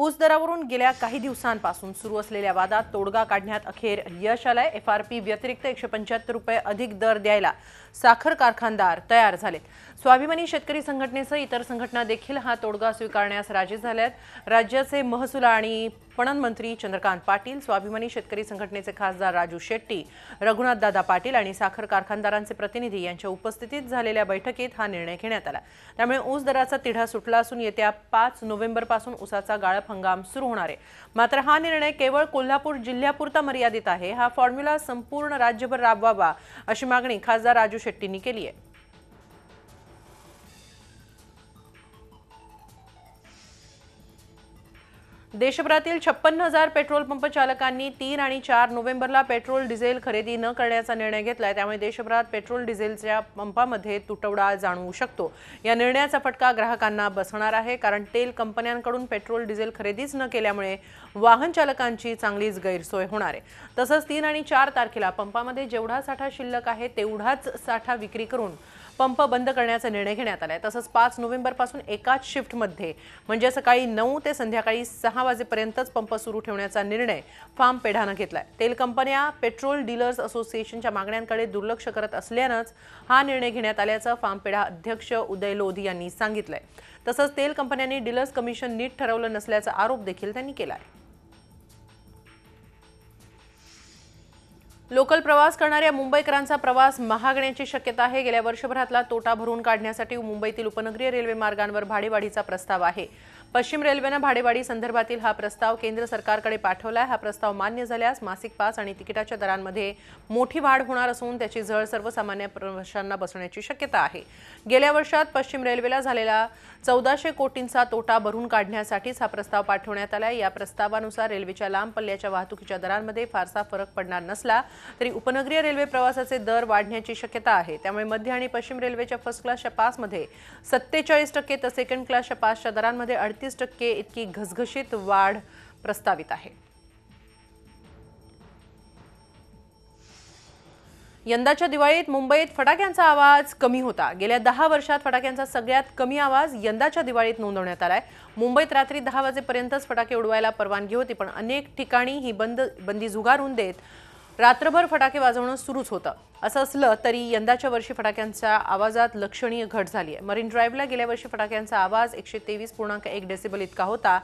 ऊस दरावरून गेल्या काही दिवसांपासून सुरू असलेल्या वादात तोडगा काढण्यात अखेर यश आलाय एफ आर पी व्यतिरिक्त एकशे पंच्याहत्तर रुपये अधिक दर द्यायला साखर कारखानदार तयार झाले स्वाभिमानी शेतकरी संघटनेसह इतर संघटना देखील हा तोडगा स्वीकारण्यास राजी झाल्यात राज्याचे महसूल आणि पणन मंत्री चंद्रकांत पाटील स्वाभिमानी शेतकरी संघटनेचे खासदार राजू शेट्टी रघुनाथदादा पाटील आणि साखर कारखानदारांचे प्रतिनिधी यांच्या उपस्थितीत झालेल्या बैठकीत हा निर्णय घेण्यात आला त्यामुळे ऊस दराचा तिढा सुटला असून येत्या पाच नोव्हेंबरपासून ऊसाचा गाळप हंगाम सुरू होणार आहे मात्र हा निर्णय केवळ कोल्हापूर जिल्ह्यापुरता मर्यादित आहे हा फॉर्म्युला संपूर्ण राज्यभर राबवावा अशी मागणी खासदार राजू शेट्टींनी के लिए। देशभरातील छप्पन्न हजार पेट्रोल पंप चालकांनी तीन आणि चार नोव्हेंबरला पेट्रोल डिझेल खरेदी न करण्याचा निर्णय घेतलाय त्यामुळे देशभरात पेट्रोल डिझेलच्या पंपामध्ये तुटवडा जाणवू शकतो या निर्णयाचा फटका ग्राहकांना बसणार आहे कारण तेल कंपन्यांकडून पेट्रोल डिझेल खरेदीच न केल्यामुळे वाहन चालकांची चांगलीच गैरसोय होणार आहे तसंच तीन आणि चार तारखेला पंपामध्ये जेवढा साठा शिल्लक आहे तेवढाच साठा विक्री करून पंप बंद करण्याचा निर्णय घेण्यात आला आहे तसंच पाच नोव्हेंबरपासून एकाच शिफ्टमध्ये म्हणजे सकाळी नऊ ते संध्याकाळी सहा वाजेपर्यंतच पंप सुरू ठेवण्याचा निर्णय फार्म पेढानं घेतला आहे तेल कंपन्या पेट्रोल डीलर्स असोसिएशनच्या मागण्यांकडे दुर्लक्ष करत असल्यानंच हा निर्णय घेण्यात आल्याचं फार्म पेढा अध्यक्ष उदय लोधी यांनी सांगितलं आहे तसंच तेल कंपन्यांनी डीलर्स कमिशन नीट ठरवलं नसल्याचा आरोप देखील त्यांनी केला आहे लोकल प्रवास करणाऱ्या मुंबईकरांचा प्रवास महागण्याची शक्यता आहे गेल्या वर्षभरातला तोटा भरून काढण्यासाठी मुंबईतील उपनगरीय रेल्वे मार्गांवर भाडेवाढीचा प्रस्ताव आहे पश्चिम रेल्वेनं भाडेवाढी संदर्भातील हा प्रस्ताव केंद्र सरकारकडे पाठवला आहे हा प्रस्ताव मान्य झाल्यास मासिक पास आणि तिकिटाच्या दरांमध्ये मोठी वाढ होणार असून त्याची झळ सर्वसामान्य प्रवाशांना बसण्याची शक्यता आहे गेल्या वर्षात पश्चिम रेल्वेला झालेला चौदाशे कोटींचा तोटा भरून काढण्यासाठीच हा प्रस्ताव पाठवण्यात आला या प्रस्तावानुसार रेल्वेच्या लांब पल्ल्याच्या वाहतुकीच्या दरांमध्ये फारसा फरक पडणार नसला तरी उपनगरीय रेल्वे प्रवासाचे दर वाढण्याची शक्यता आहे त्यामुळे मध्य आणि पश्चिम रेल्वेच्या फर्स्ट क्लासच्या पासमध्ये सत्तेचाळीस टक्के तर सेकंड क्लासच्या पासच्या दरांमध्ये अडतीस अडतीस टक्के इतकी घसघशीत वाढ प्रस्तावित आहे यंदाच्या दिवाळीत मुंबईत फटाक्यांचा आवाज कमी होता गेल्या दहा वर्षात फटाक्यांचा सगळ्यात कमी आवाज यंदाच्या दिवाळीत नोंदवण्यात आलाय मुंबईत रात्री दहा वाजेपर्यंतच फटाके उडवायला परवानगी होती पण अनेक ठिकाणी ही बंद बंदी जुगारून देत रात्रभर फटाके वाजवणं सुरूच होतं असं असलं तरी यंदाच्या वर्षी फटाक्यांच्या आवाजात लक्षणीय घट झाली आहे मरीन ड्राईव्हला गेल्या वर्षी फटाक्यांचा आवाज एकशे तेवीस पूर्णांक एक डेसिबल इतका होता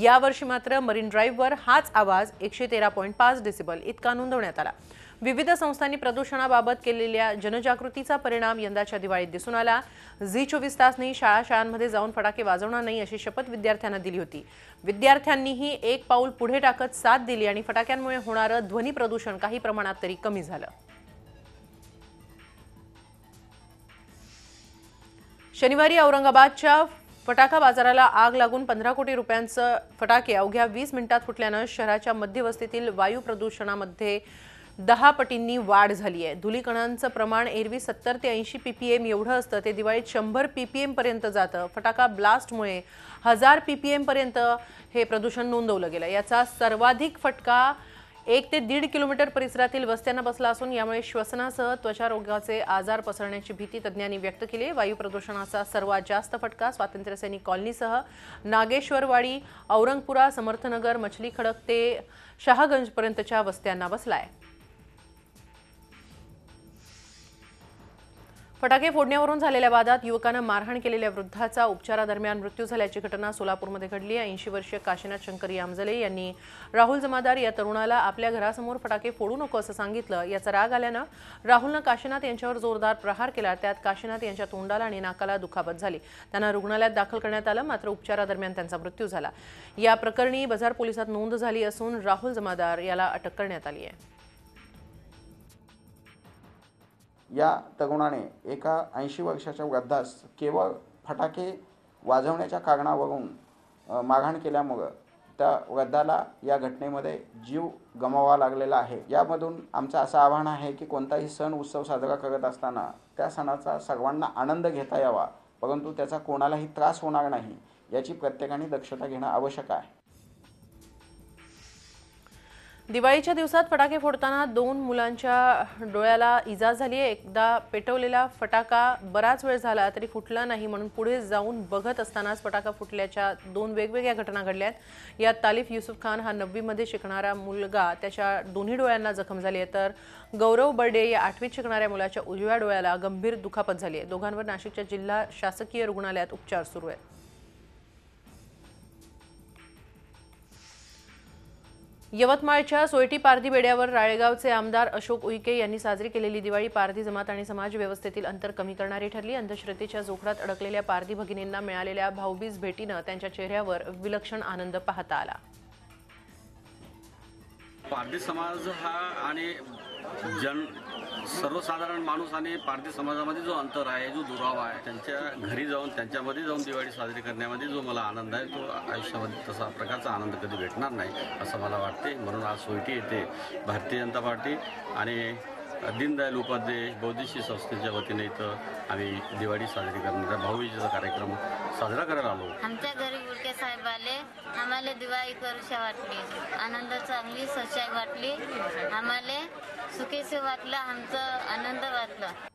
यावर्षी मात्र मरीन ड्राईव्हवर हाच आवाज एकशे तेरा पॉईंट पाच डेसिबल इतका नोंदवण्यात आला विविध संस्थांनी प्रदूषणाबाबत केलेल्या जनजागृतीचा परिणाम यंदाच्या दिवाळीत दिसून आला झी चोवीस तासनी शाळा शाळांमध्ये जाऊन फटाके वाजवणार नाही अशी शपथ विद्यार्थ्यांना दिली होती विद्यार्थ्यांनीही एक पाऊल पुढे टाकत साथ दिली आणि फटाक्यांमुळे होणारं ध्वनी प्रदूषण काही प्रमाणात तरी कमी झालं शनिवारी औरंगाबादच्या फटाका बाजाराला आग लागून पंधरा कोटी रुपयांचं फटाके अवघ्या वीस मिनिटात फुटल्यानं शहराच्या मध्यवस्तीतील वायू प्रदूषणामध्ये दहा पटींनी वाढ झाली आहे धुलीकणांचं प्रमाण एरवी सत्तर ते ऐंशी पी पी एम एवढं असतं ते दिवाळीत शंभर पी पी एमपर्यंत जातं फटाका ब्लास्टमुळे हजार पी पी एमपर्यंत हे प्रदूषण नोंदवलं गेलं याचा सर्वाधिक फटका एक ते दीड किलोमीटर परिसरातील वस्त्यांना बसला असून यामुळे श्वसनासह त्वचारोगाचे आजार पसरण्याची भीती तज्ज्ञांनी व्यक्त केली आहे वायू प्रदूषणाचा सर्वात जास्त फटका स्वातंत्र्यसैनिक कॉलनीसह नागेश्वरवाडी औरंगपुरा समर्थनगर मछली खडक ते शहागंजपर्यंतच्या वस्त्यांना बसला आहे फटाके फोडण्यावरून झालेल्या वादात युवकानं मारहाण केलेल्या वृद्धाचा उपचारादरम्यान मृत्यू झाल्याची घटना सोलापूरमध्ये घडली ऐंशी वर्षीय काशीनाथ शंकर यामजले यांनी राहुल जमादार या तरुणाला आपल्या घरासमोर फटाके फोडू नको असं सांगितलं याचा राग आल्यानं राहुलनं काशीनाथ यांच्यावर जोरदार प्रहार केला त्यात काशीनाथ यांच्या तोंडाला आणि नाकाला दुखापत झाली त्यांना रुग्णालयात दाखल करण्यात आलं मात्र उपचारादरम्यान त्यांचा मृत्यू झाला या प्रकरणी बजार पोलिसात नोंद झाली असून राहुल जमादार याला अटक करण्यात आली आहे या तरुणाने एका ऐंशी वर्षाच्या वृद्धास केवळ फटाके वाजवण्याच्या कारणावरून माघाण केल्यामुळं त्या वृद्धाला या घटनेमध्ये जीव गमावा लागलेला आहे यामधून आमचं असं आव्हान आहे की कोणताही सण उत्सव साजरा करत असताना त्या सणाचा सर्वांना आनंद घेता यावा परंतु त्याचा कोणालाही त्रास होणार नाही याची प्रत्येकाने दक्षता घेणं आवश्यक आहे दिवाळीच्या दिवसात फटाके फोडताना दोन मुलांच्या डोळ्याला इजा झाली आहे एकदा पेटवलेला फटाका बराच वेळ झाला तरी फुटला नाही म्हणून पुढे जाऊन बघत असतानाच फटाका फुटल्याच्या दोन वेगवेगळ्या घटना घडल्या आहेत यात तालिफ युसुफ खान हा नववीमध्ये शिकणारा मुलगा त्याच्या दोन्ही डोळ्यांना जखम झाली आहे तर गौरव बर्डे या आठवीत शिकणाऱ्या मुलाच्या उजव्या डोळ्याला गंभीर दुखापत झाली आहे दोघांवर नाशिकच्या जिल्हा शासकीय रुग्णालयात उपचार सुरू आहेत यवतमाळच्या सोयटी पारधी बेड्यावर राळेगावचे आमदार अशोक उईके यांनी साजरी केलेली दिवाळी पारधी जमात आणि समाज व्यवस्थेतील अंतर कमी करणारी ठरली अंधश्रद्धेच्या जोखडात अडकलेल्या पारधी भगिनींना मिळालेल्या भाऊबीज भेटीनं त्यांच्या चेहऱ्यावर विलक्षण आनंद पाहता आला पारधी समाज हा आणि जन सर्वसाधारण माणूस आणि पारधी समाजामध्ये जो अंतर आहे जो दुरावा आहे त्यांच्या घरी जाऊन त्यांच्यामध्ये जाऊन दिवाळी साजरी करण्यामध्ये जो मला आनंद आहे तो आयुष्यामध्ये तसा प्रकारचा आनंद कधी भेटणार नाही असं मला वाटते म्हणून आज सोयटी येते भारतीय जनता पार्टी आणि दीनदयाल उपाध्याय बौद्धिशी संस्थेच्या वतीने इथं आम्ही दिवाळी साजरी करणार भाऊबीजेचा कार्यक्रम साजरा करायला आलो आमच्या घरी गुडके साहेब आले आम्हाला दिवाळी करूशा वाटली आनंद चांगली सशाय वाटली आम्हाला सुखेसे वाटलं आमचं आनंद वाटलं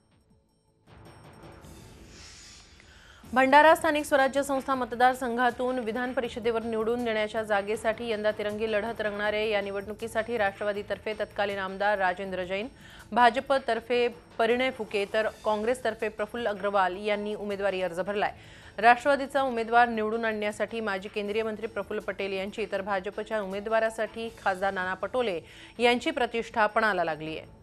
भंडारा स्थानिक स्वराज्य संस्था मतदारसंघातून विधान परिषदेवर निवडून देण्याच्या जागेसाठी यंदा तिरंगी लढत रंगणारे या निवडणुकीसाठी राष्ट्रवादीतर्फे तत्कालीन आमदार राजेंद्र जैन भाजपतर्फे परिणय फुके तर काँग्रेसतर्फे प्रफुल्ल अग्रवाल यांनी उमेदवारी अर्ज भरलाय राष्ट्रवादीचा उमेदवार निवडून आणण्यासाठी माजी केंद्रीय मंत्री प्रफुल्ल पटेल यांची तर भाजपच्या उमेदवारासाठी खासदार नाना पटोले यांची प्रतिष्ठा पणाला लागली आहे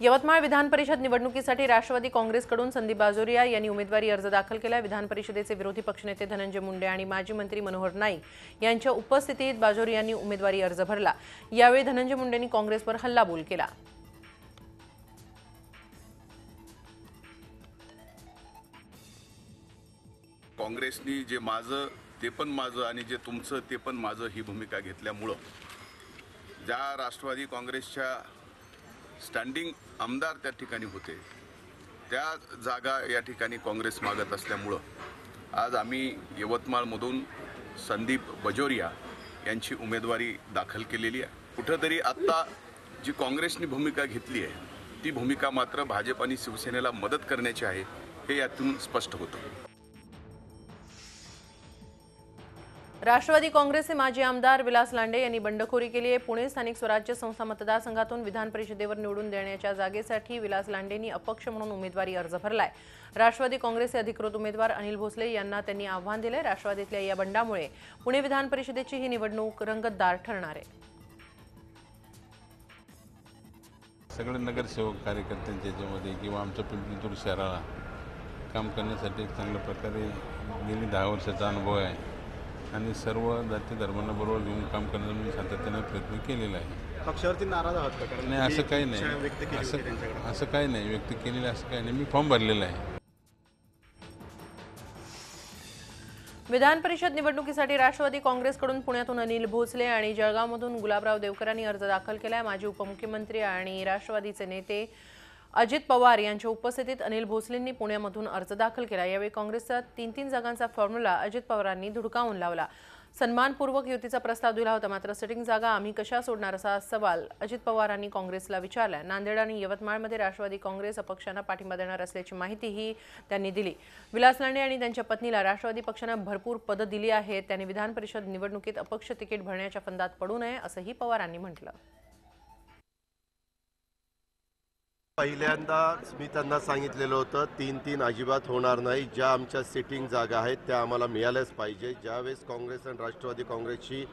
यवतमाळ विधान परिषद निवडणुकीसाठी राष्ट्रवादी काँग्रेसकडून संदीप बाजोरिया यांनी उमेदवारी अर्ज दाखल केला विधान परिषदेचे विरोधी पक्षनेते धनंजय मुंडे आणि माजी मंत्री मनोहर नाईक यांच्या उपस्थितीत बाजोरिया यांनी उमेदवारी अर्ज भरला यावेळी धनंजय मुंडेंनी काँग्रेसवर हल्लाबोल केला काँग्रेसनी जे माझं ते पण माझं आणि जे तुमचं ते पण माझं ही भूमिका घेतल्यामुळं ज्या राष्ट्रवादी काँग्रेसच्या स्टँडिंग आमदार त्या ठिकाणी होते त्या जागा या ठिकाणी काँग्रेस मागत असल्यामुळं आज आम्ही यवतमाळमधून संदीप बजोरिया यांची उमेदवारी दाखल केलेली आहे कुठंतरी आत्ता जी काँग्रेसनी भूमिका घेतली आहे ती भूमिका मात्र भाजप आणि शिवसेनेला मदत करण्याची आहे हे यातून स्पष्ट होतं राष्ट्रवादी काँग्रेसचे माजी आमदार विलास लांडे यांनी बंडखोरी केली आहे पुणे स्थानिक स्वराज्य संस्था मतदारसंघातून विधान परिषदेवर निवडून देण्याच्या जागेसाठी विलास लांडेंनी अपक्ष म्हणून उमेदवारी अर्ज भरलाय राष्ट्रवादी काँग्रेसचे अधिकृत उमेदवार अनिल भोसले यांना त्यांनी आव्हान दिलंय राष्ट्रवादीतल्या या बंडामुळे पुणे विधान परिषदेची ही निवडणूक रंगतदार ठरणार आहे सगळे नगरसेवक कार्यकर्त्यांच्या याच्यामध्ये किंवा आमच्या पिंपरीतूर शहराला काम करण्यासाठी चांगल्या प्रकारे गेली दहा वर्षाचा अनुभव आहे आणि सर्व जाती धर्मांना बरोबर घेऊन काम करण्याचा मी सातत्याने प्रयत्न केलेला आहे पक्षावरती नाराज आहात का नाही असं काही नाही असं काही नाही व्यक्त केलेलं असं काही नाही मी फॉर्म भरलेला आहे विधान परिषद निवडणुकीसाठी राष्ट्रवादी काँग्रेसकडून पुण्यातून अनिल भोसले आणि जळगावमधून गुलाबराव देवकरांनी अर्ज दाखल केला आहे माजी उपमुख्यमंत्री आणि राष्ट्रवादीचे नेते अजित पवार यांच्या उपस्थितीत अनिल भोसलेंनी पुण्यामधून अर्ज दाखल केला यावेळी काँग्रेसचा तीन तीन जागांचा फॉर्म्युला अजित पवारांनी धुडकावून लावला सन्मानपूर्वक युतीचा प्रस्ताव दिला होता मात्र सिटिंग जागा आम्ही कशा सोडणार असा सवाल अजित पवारांनी काँग्रेसला विचारला नांदेड आणि यवतमाळमध्ये राष्ट्रवादी काँग्रेस अपक्षांना पाठिंबा देणार असल्याची माहितीही त्यांनी दिली विलास लांडे आणि त्यांच्या पत्नीला राष्ट्रवादी पक्षानं भरपूर पदं दिली आहेत त्यांनी विधान परिषद निवडणुकीत अपक्ष तिकीट भरण्याच्या फंदात पडू नये असंही पवारांनी म्हटलं पहिल्यांदा मी त्यांना सांगितलेलं होतं तीन तीन अजिबात होणार नाही ज्या आमच्या सिटिंग जागा आहेत त्या आम्हाला मिळाल्याच पाहिजे ज्यावेळेस काँग्रेस आणि राष्ट्रवादी काँग्रेसची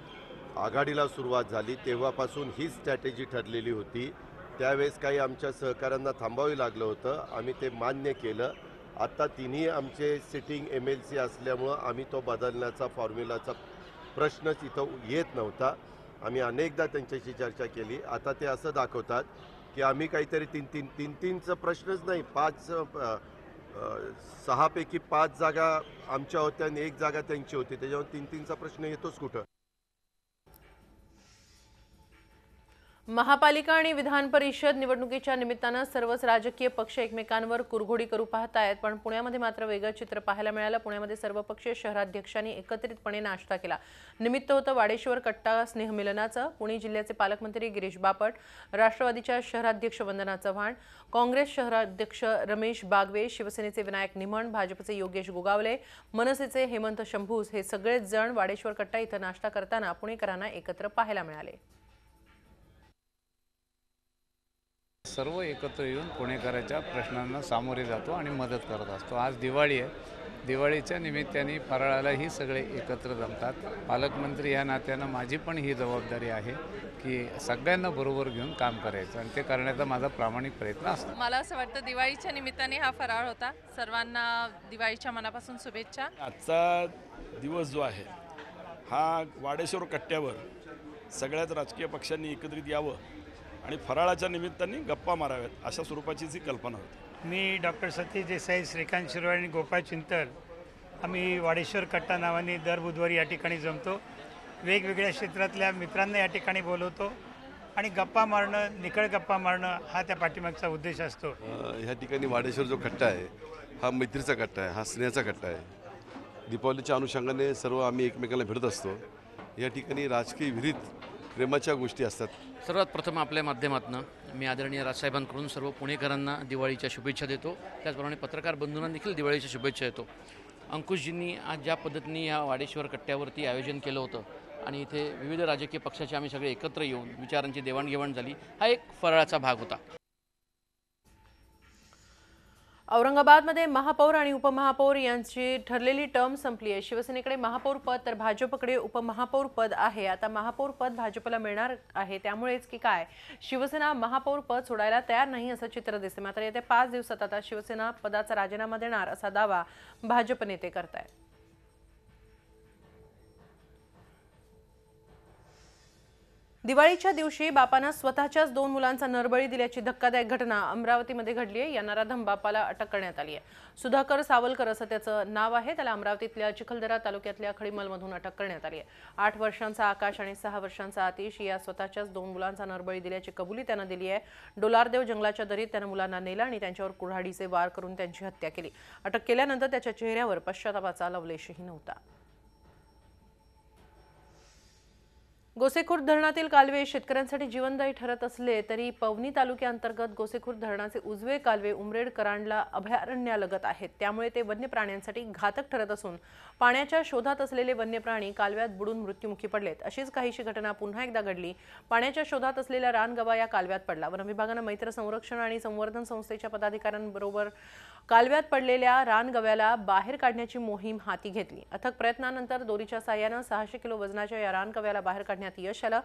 आघाडीला सुरुवात झाली तेव्हापासून ही स्ट्रॅटेजी ठरलेली होती त्यावेळेस काही आमच्या सहकाऱ्यांना थांबावी लागलं होतं आम्ही ते मान्य केलं आत्ता तिन्ही आमचे सिटिंग एम एल सी असल्यामुळं आम्ही तो बदलण्याचा फॉर्म्युलाचा प्रश्नच इथं येत नव्हता आम्ही अनेकदा त्यांच्याशी चर्चा केली आता ते असं दाखवतात की आम्ही काहीतरी तीन तीन तीन तीनचा प्रश्नच नाही पाच सहापैकी पाच जागा आमच्या होत्या आणि एक जागा त्यांची होती त्याच्यावर तीन तीनचा प्रश्न येतोच कुठं महापालिका आणि विधान परिषद निवडणुकीच्या निमित्तानं सर्वच राजकीय पक्ष एकमेकांवर कुरघोडी करू पाहतायत पण पुण्यामध्ये मात्र वेगळं चित्र पाहायला मिळालं पुण्यामध्ये सर्वपक्षीय शहराध्यक्षांनी एकत्रितपणे नाश्ता केला निमित्त होतं वाडेश्वर कट्टा स्नेहमिलनाचं पुणे जिल्ह्याचे पालकमंत्री गिरीश बापट राष्ट्रवादीच्या शहराध्यक्ष वंदना चव्हाण काँग्रेस शहराध्यक्ष रमेश बागवे शिवसेनेचे विनायक निमण भाजपचे योगेश गोगावले मनसेचे हेमंत शंभूस हे सगळेच जण वाडेश्वर कट्टा इथं नाश्ता करताना पुणेकरांना एकत्र पाहायला मिळाले सर्व एकत्र येऊन पुणेकरांच्या प्रश्नांना सामोरे जातो आणि मदत करत असतो आज दिवाळी आहे दिवाळीच्या निमित्ताने फराळालाही सगळे एकत्र जमतात पालकमंत्री या नात्यानं माझी पण ही जबाबदारी आहे की सगळ्यांना बरोबर घेऊन काम करायचं आणि ते करण्याचा माझा प्रामाणिक प्रयत्न असतो मला असं वाटतं दिवाळीच्या निमित्ताने हा फराळ होता सर्वांना दिवाळीच्या मनापासून शुभेच्छा आजचा दिवस जो आहे हा वाडेश्वर कट्ट्यावर सगळ्याच राजकीय पक्षांनी एकत्रित यावं आणि फराळाच्या निमित्ताने गप्पा माराव्यात अशा स्वरूपाची जी कल्पना होती मी डॉक्टर सतीश देसाई श्रीकांत शिरोळ आणि गोपाळ चिंतर आम्ही वाडेश्वर कट्टा नावाने दर बुधवारी या ठिकाणी जमतो वेगवेगळ्या क्षेत्रातल्या मित्रांना या ठिकाणी बोलवतो आणि गप्पा मारणं निकळ गप्पा मारणं हा त्या पाठीमागचा उद्देश असतो ह्या ठिकाणी वाडेश्वर जो कट्टा आहे हा मैत्रीचा कट्टा आहे हा स्नेहाचा कट्टा आहे दीपावलीच्या अनुषंगाने सर्व आम्ही एकमेकांना भेटत असतो या ठिकाणी राजकीय विहिरीत प्रेमाच्या गोष्टी असतात सर्वात प्रथम आपल्या माध्यमातून मी आदरणीय राजसाहेबांकडून सर्व पुणेकरांना दिवाळीच्या शुभेच्छा देतो त्याचप्रमाणे पत्रकार बंधूंना देखील दिवाळीच्या शुभेच्छा देतो अंकुशजींनी आज ज्या पद्धतीने या वाडेश्वर कट्ट्यावरती आयोजन केलं होतं आणि इथे विविध राजकीय पक्षाचे आम्ही सगळे एकत्र येऊन विचारांची देवाणघेवाण झाली हा एक फराळाचा भाग होता औरंगाबादमध्ये महापौर आणि उपमहापौर यांची ठरलेली टर्म संपली आहे शिवसेनेकडे महापौर पद तर भाजपकडे उपमहापौर पद आहे आता महापौर पद भाजपला मिळणार आहे त्यामुळेच की काय शिवसेना महापौर पद सोडायला तयार नाही असं चित्र दिसते मात्र येत्या पाच दिवसात आता शिवसेना पदाचा राजीनामा देणार असा दावा भाजप नेते आहेत दिवाळीच्या दिवशी बापानं स्वतःच्याच दोन मुलांचा नरबळी दिल्याची धक्कादायक घटना अमरावतीमध्ये घडली आहे या नराधम बापाला अटक करण्यात आली आहे सुधाकर सावलकर असं त्याचं नाव आहे त्याला अमरावतीतल्या चिखलदरा तालुक्यातल्या खडीमलमधून अटक करण्यात आली आहे आठ वर्षांचा आकाश आणि सहा वर्षांचा आतिश या स्वतःच्याच दोन मुलांचा नरबळी दिल्याची कबुली त्यानं दिली आहे डोलारदेव जंगलाच्या दरीत त्यानं मुलांना नेला आणि त्यांच्यावर कुऱ्हाडीचे वार करून त्यांची हत्या केली अटक केल्यानंतर त्याच्या चेहऱ्यावर पश्चातापाचा लवलेशही नव्हता गोसेखुर्द धरणातील कालवे शेतकऱ्यांसाठी जीवनदायी ठरत असले तरी पवनी तालुक्याअंतर्गत गोसेखुर्द धरणाचे उजवे कालवे उमरेड करांडला अभयारण्यालगत आहेत त्यामुळे ते वन्य प्राण्यांसाठी घातक ठरत असून पाण्याच्या शोधात असलेले वन्य प्राणी कालव्यात बुडून मृत्यूमुखी पडलेत अशीच काहीशी घटना पुन्हा एकदा घडली पाण्याच्या शोधात असलेला रानगवा या कालव्यात पडला वनविभागानं मैत्र संरक्षण आणि संवर्धन संस्थेच्या पदाधिकाऱ्यांबरोबर कालव्यात पडलेल्या रानगव्याला बाहेर काढण्याची मोहीम हाती घेतली अथक प्रयत्नानंतर दोरीच्या साह्यानं सहाशे किलो वजनाच्या या रानगव्याला बाहेर काढण्यात यश आलं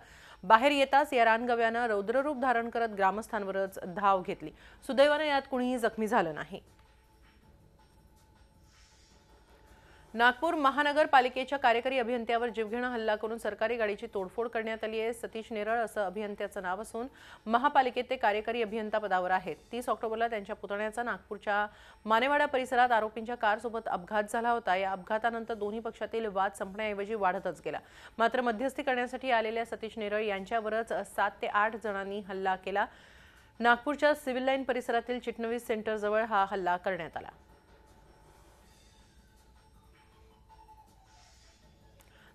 बाहेर येताच या रानगव्यानं रौद्ररूप धारण करत ग्रामस्थांवरच धाव घेतली सुदैवानं यात कुणीही जखमी झालं नाही नागपूर महानगरपालिकेच्या कार्यकारी अभियंत्यावर जीवघेणा हल्ला करून सरकारी गाडीची तोडफोड करण्यात आली आहे सतीश नेरळ असं अभियंत्याचं नाव असून महापालिकेत ते कार्यकारी अभियंता पदावर आहेत तीस ऑक्टोबरला त्यांच्या पुतण्याचा नागपूरच्या मानेवाडा परिसरात आरोपींच्या कारसोबत अपघात झाला होता या अपघातानंतर दोन्ही पक्षातील वाद संपण्याऐवजी वाढतच गेला मात्र मध्यस्थी करण्यासाठी आलेल्या सतीश नेरळ यांच्यावरच सात ते आठ जणांनी हल्ला केला नागपूरच्या सिव्हिल लाईन परिसरातील चिटणवीस सेंटरजवळ हा हल्ला करण्यात आला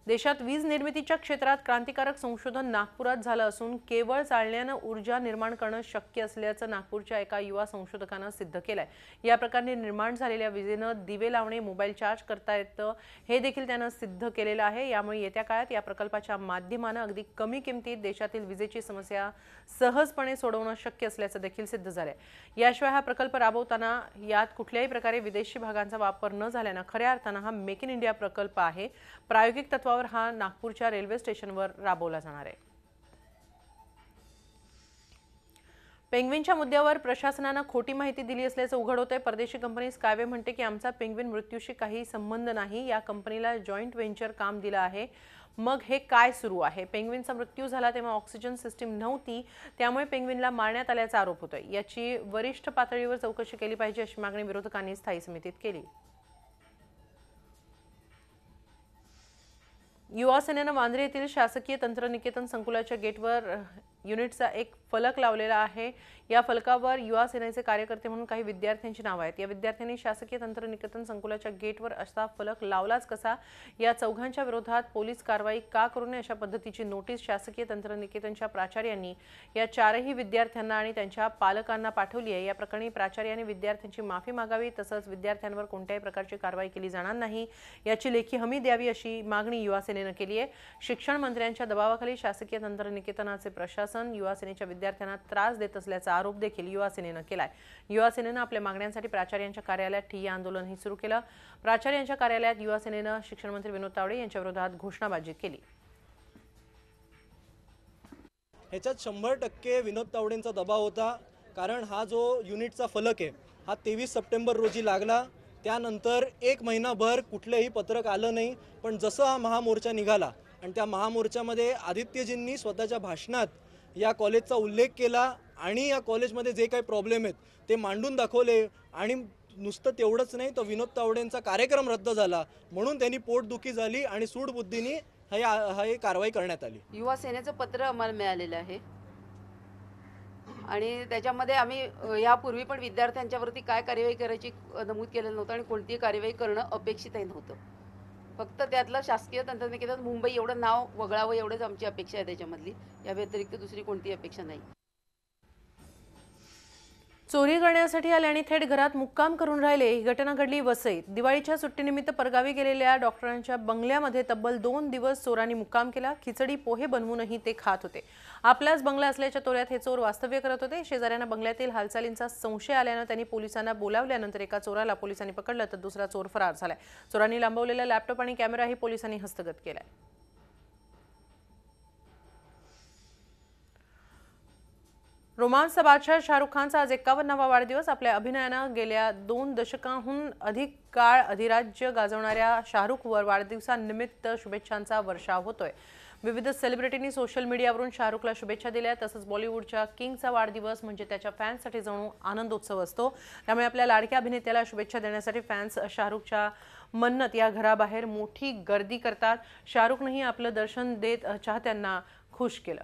देशात वीज निर्मितीच्या क्षेत्रात क्रांतिकारक संशोधन नागपुरात झालं असून केवळ चालण्यानं ऊर्जा निर्माण करणं शक्य असल्याचं नागपूरच्या एका युवा संशोधकानं सिद्ध केलंय या प्रकारे निर्माण झालेल्या विजेनं दिवे लावणे मोबाईल चार्ज करता येतं हे देखील त्यानं सिद्ध केलेलं आहे यामुळे येत्या काळात या प्रकल्पाच्या माध्यमानं अगदी कमी किमतीत देशातील विजेची समस्या सहजपणे सोडवणं शक्य असल्याचं देखील सिद्ध झालंय याशिवाय हा प्रकल्प राबवताना यात कुठल्याही प्रकारे विदेशी भागांचा वापर न झाल्यानं खऱ्या अर्थानं हा मेक इन इंडिया प्रकल्प आहे प्रायोगिक तत्व पॉवर हा नागपूरच्या रेल्वे स्टेशनवर राबवला जाणार आहे पेंग्विनच्या मुद्द्यावर प्रशासनानं खोटी माहिती दिली असल्याचं उघड होतंय परदेशी कंपनी स्कायवे म्हणते की आमचा पेंग्विन मृत्यूशी काही संबंध नाही या कंपनीला जॉईंट व्हेंचर काम दिलं आहे मग हे काय सुरू आहे पेंग्विनचा मृत्यू झाला तेव्हा ऑक्सिजन सिस्टीम नव्हती त्यामुळे पेंग्विनला मारण्यात आल्याचा आरोप होतोय याची वरिष्ठ पातळीवर चौकशी केली पाहिजे अशी मागणी विरोधकांनी स्थायी समितीत केली युवा सेनेनं मांजरे येथील शासकीय तंत्रनिकेतन संकुलाच्या गेटवर युनिटचा एक फलक लावलेला आहे या फलकावर युवा सेनेचे कार्यकर्ते म्हणून काही विद्यार्थ्यांची नावं आहेत या विद्यार्थ्यांनी शासकीय तंत्रनिकेतन संकुलाच्या गेटवर असा फलक लावलाच कसा या चौघांच्या विरोधात पोलीस कारवाई का करू नये अशा पद्धतीची नोटीस शासकीय तंत्रनिकेतनच्या प्राचार्यांनी या चारही विद्यार्थ्यांना आणि त्यांच्या पालकांना पाठवली आहे या प्रकरणी प्राचार्यांनी विद्यार्थ्यांची माफी मागावी तसंच विद्यार्थ्यांवर कोणत्याही प्रकारची कारवाई केली जाणार नाही याची लेखी हमी द्यावी अशी मागणी युवा सेनेनं केली आहे शिक्षण मंत्र्यांच्या दबावाखाली शासकीय तंत्रनिकेतनाचे प्रशासक प्रशासन युवासेनेच्या विद्यार्थ्यांना त्रास देत असल्याचा आरोप देखील युवासेनेनं केलाय युवासेनेनं आपल्या मागण्यांसाठी प्राचार्य कार्यालयात ठिय्या आंदोलनही सुरू केलं प्राचार्य कार्यालयात युवासेनेनं शिक्षणमंत्री विनोद तावडे यांच्या विरोधात घोषणाबाजी केली ह्याच्यात शंभर टक्के विनोद तावडेंचा दबाव होता कारण हा जो युनिटचा फलक आहे हा तेवीस सप्टेंबर रोजी लागला त्यानंतर एक महिनाभर कुठलंही पत्रक आलं नाही पण जसं हा महामोर्चा निघाला आणि त्या महामोर्चामध्ये आदित्यजींनी स्वतःच्या भाषणात या कॉलेजचा उल्लेख केला आणि या कॉलेजमध्ये जे काही प्रॉब्लेम आहेत ते मांडून दाखवले आणि नुसतं तेवढंच नाही तर विनोद तावडेंचा कार्यक्रम रद्द झाला म्हणून त्यांनी पोटदुखी झाली आणि सूडबुद्धीने हे कारवाई करण्यात आली युवा सेनेचं पत्र आम्हाला मिळालेलं आहे आणि त्याच्यामध्ये आम्ही यापूर्वी पण विद्यार्थ्यांच्यावरती काय कार्यवाही करायची नमूद केलेलं नव्हतं आणि कोणतीही कार्यवाही करणं अपेक्षितही नव्हतं फक्त त्यातलं शासकीय तंत्रनिकेतन मुंबई एवढं नाव वगळावं एवढंच आमची अपेक्षा आहे त्याच्यामधली या व्यतिरिक्त दुसरी कोणती अपेक्षा नाही चोरी करण्यासाठी आले आणि थेट घरात मुक्काम करून राहिले ही घटना घडली वसईत दिवाळीच्या सुट्टीनिमित्त परगावी गेलेल्या डॉक्टरांच्या बंगल्यामध्ये तब्बल दोन दिवस चोरांनी मुक्काम केला खिचडी पोहे बनवूनही ते खात होते आपलाच बंगला असल्याच्या तोऱ्यात हे चोर वास्तव्य करत होते शेजाऱ्यांना बंगल्यातील हालचालींचा संशय आल्यानं त्यांनी पोलिसांना बोलावल्यानंतर एका चोराला पोलिसांनी पकडलं तर दुसरा चोर फरार झालाय चोरांनी लांबवलेला लॅपटॉप आणि कॅमेराही पोलिसांनी हस्तगत केलाय रोमांस बादशाह शाहरुख खानचा आज एकावन्नावा वाढदिवस आपल्या अभिनयानं गेल्या दोन दशकांहून अधिक काळ अधिराज्य गाजवणाऱ्या शाहरुखवर वाढदिवसानिमित्त शुभेच्छांचा वर्षाव होतोय विविध सेलिब्रिटींनी सोशल मीडियावरून शाहरुखला शुभेच्छा दिल्या तसंच बॉलिवूडच्या किंगचा वाढदिवस म्हणजे त्याच्या फॅन्ससाठी जणू आनंदोत्सव असतो त्यामुळे आपल्या लाडक्या अभिनेत्याला शुभेच्छा देण्यासाठी फॅन्स शाहरुखच्या मन्नत या घराबाहेर मोठी गर्दी करतात शाहरुखनंही आपलं दर्शन देत चाहत्यांना खुश केलं